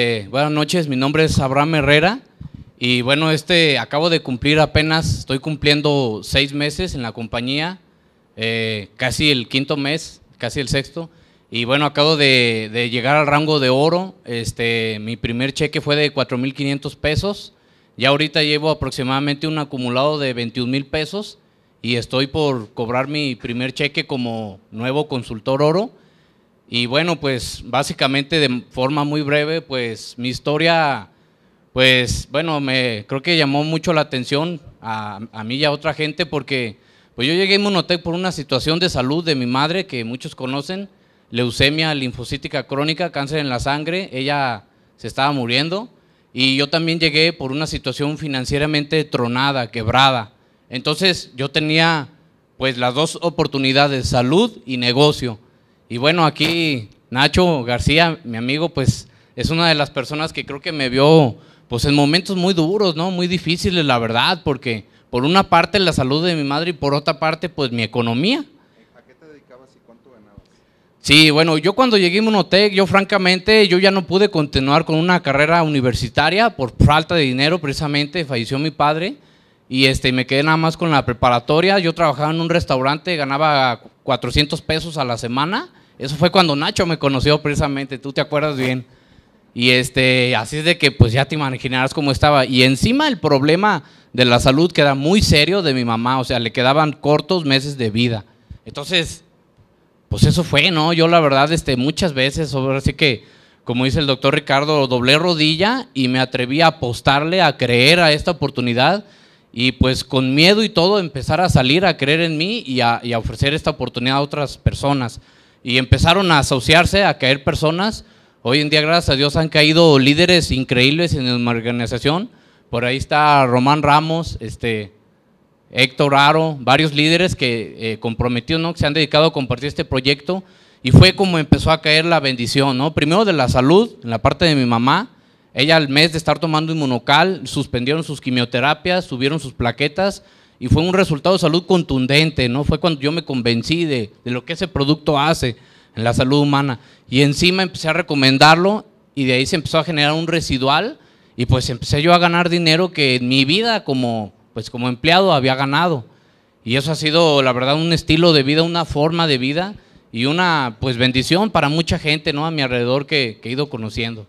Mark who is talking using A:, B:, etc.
A: Eh, buenas noches, mi nombre es Abraham Herrera y bueno, este acabo de cumplir apenas, estoy cumpliendo seis meses en la compañía, eh, casi el quinto mes, casi el sexto, y bueno, acabo de, llegar al rango de oro, este, mi primer cheque fue de 4.500 pesos, ya ahorita llevo aproximadamente un acumulado de 21.000 pesos y estoy por cobrar mi primer cheque como nuevo consultor oro. Y bueno, pues básicamente de forma muy breve, pues mi historia, pues bueno, me creo que llamó mucho la atención a, mí y a otra gente porque pues yo llegué a Monotec por una situación de salud de mi madre que muchos conocen, leucemia linfocítica crónica, cáncer en la sangre, ella se estaba muriendo y yo también llegué por una situación financieramente tronada, quebrada. Entonces yo tenía pues las dos oportunidades, salud y negocio. Y bueno, aquí Nacho García, mi amigo, pues es una de las personas que creo que me vio pues en momentos muy duros, ¿no? Muy difíciles, la verdad, porque por una parte la salud de mi madre y por otra parte pues mi economía. ¿A qué te dedicabas y cuánto ganabas? Sí, bueno, yo cuando llegué a Monotec, yo francamente, yo ya no pude continuar con una carrera universitaria por falta de dinero, precisamente falleció mi padre. Y este, me quedé nada más con la preparatoria. Yo trabajaba en un restaurante, ganaba 400 pesos a la semana. Eso fue cuando Nacho me conoció precisamente, tú te acuerdas bien. Y este, así es de que pues ya te imaginarás cómo estaba. Y encima el problema de la salud queda muy serio de mi mamá, o sea, le quedaban cortos meses de vida. Entonces, pues eso fue, ¿no? Yo la verdad, este, muchas veces, así que, como dice el doctor Ricardo, doblé rodilla y me atreví a apostarle, a creer a esta oportunidad y pues con miedo y todo empezar a salir a creer en mí y a, ofrecer esta oportunidad a otras personas. Y empezaron a asociarse, a caer personas. Hoy en día, gracias a Dios, han caído líderes increíbles en mi organización. Por ahí está Román Ramos, este, Héctor Aro, varios líderes que eh, ¿no? que se han dedicado a compartir este proyecto. Y fue como empezó a caer la bendición, ¿no? Primero de la salud, en la parte de mi mamá, ella al mes de estar tomando inmunocal, suspendieron sus quimioterapias, subieron sus plaquetas y fue un resultado de salud contundente, ¿no? Fue cuando yo me convencí de, lo que ese producto hace en la salud humana. Y encima empecé a recomendarlo y de ahí se empezó a generar un residual y pues empecé yo a ganar dinero que en mi vida como, pues como empleado había ganado. Y eso ha sido, la verdad, un estilo de vida, una forma de vida y una pues bendición para mucha gente ¿no? a mi alrededor que, que he ido conociendo.